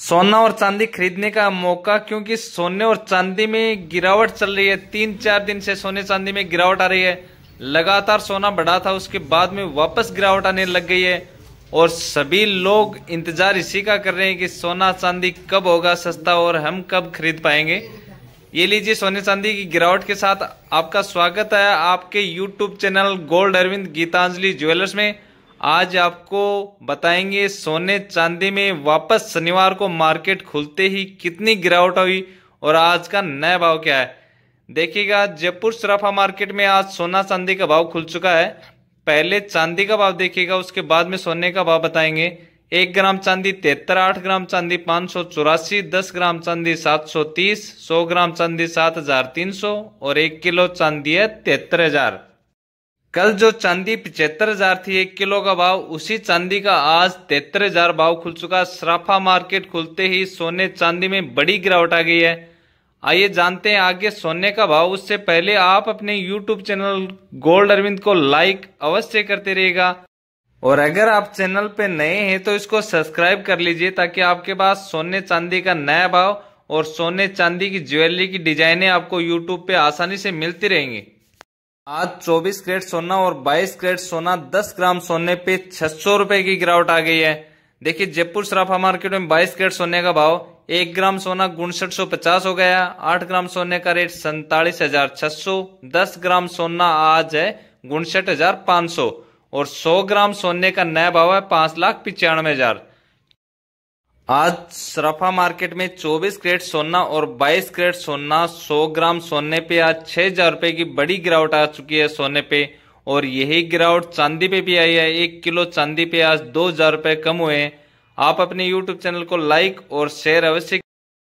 सोना और चांदी खरीदने का मौका क्योंकि सोने और चांदी में गिरावट चल रही है तीन चार दिन से सोने चांदी में गिरावट आ रही है लगातार सोना बढ़ा था उसके बाद में वापस गिरावट आने लग गई है और सभी लोग इंतजार इसी का कर रहे हैं कि सोना चांदी कब होगा सस्ता और हम कब खरीद पाएंगे ये लीजिए सोने चांदी की गिरावट के साथ आपका स्वागत है आपके YouTube channel gold Arvind Geetanjali jewellers में आज आपको बताएंगे सोने चांदी में वापस शनिवार को मार्केट खुलते ही कितनी गिरावट हुई और आज का नया भाव क्या है देखिएगा जयपुर सराफा मार्केट में आज सोना चांदी का भाव खुल चुका है पहले चांदी का भाव देखिएगा उसके बाद में सोने का भाव बताएंगे एक ग्राम चांदी तिहत्तर आठ ग्राम चांदी पाँच सौ चौरासी दस ग्राम चांदी सात सौ तीस सौ ग्राम चांदी सात हजार तीन सौ और एक किलो चांदी है तिहत्तर हजार कल जो चांदी पिछहत्तर हजार थी एक किलो का भाव उसी चांदी का आज तेहत्तर हजार भाव खुल चुका सराफा मार्केट खुलते ही सोने चांदी में बड़ी गिरावट आ गई है आइए जानते हैं आगे सोने का भाव उससे पहले आप अपने YouTube चैनल गोल्ड अरविंद को लाइक अवश्य करते रहेगा और अगर आप चैनल पे नए हैं तो इसको सब्सक्राइब कर लीजिए ताकि आपके पास सोने चांदी का नया भाव और सोने चांदी की ज्वेलरी की डिजाइनें आपको यूट्यूब पे आसानी से मिलती रहेंगी आज 24 कैरेट सोना और 22 ग्रेड सोना 10 ग्राम सोने पे छह सौ रुपए की गिरावट आ गई है देखिए जयपुर सराफा मार्केट में 22 ग्रेड सोने का भाव एक ग्राम सोना उनसठ सौ पचास हो गया आठ ग्राम सोने का रेट सैतालीस हजार छह सौ दस ग्राम सोना आज है उनसठ हजार पांच सौ और सौ ग्राम सोने का नया भाव है पांच लाख पिचानवे हजार आज सराफा मार्केट में 24 क्रेट सोना और 22 क्रेट सोना 100 ग्राम सोने पे आज छह हजार रूपए की बड़ी गिरावट आ चुकी है सोने पे और यही गिरावट चांदी पे भी आई है एक किलो चांदी पे आज दो हजार रूपए कम हुए हैं आप अपने यूट्यूब चैनल को लाइक और शेयर अवश्य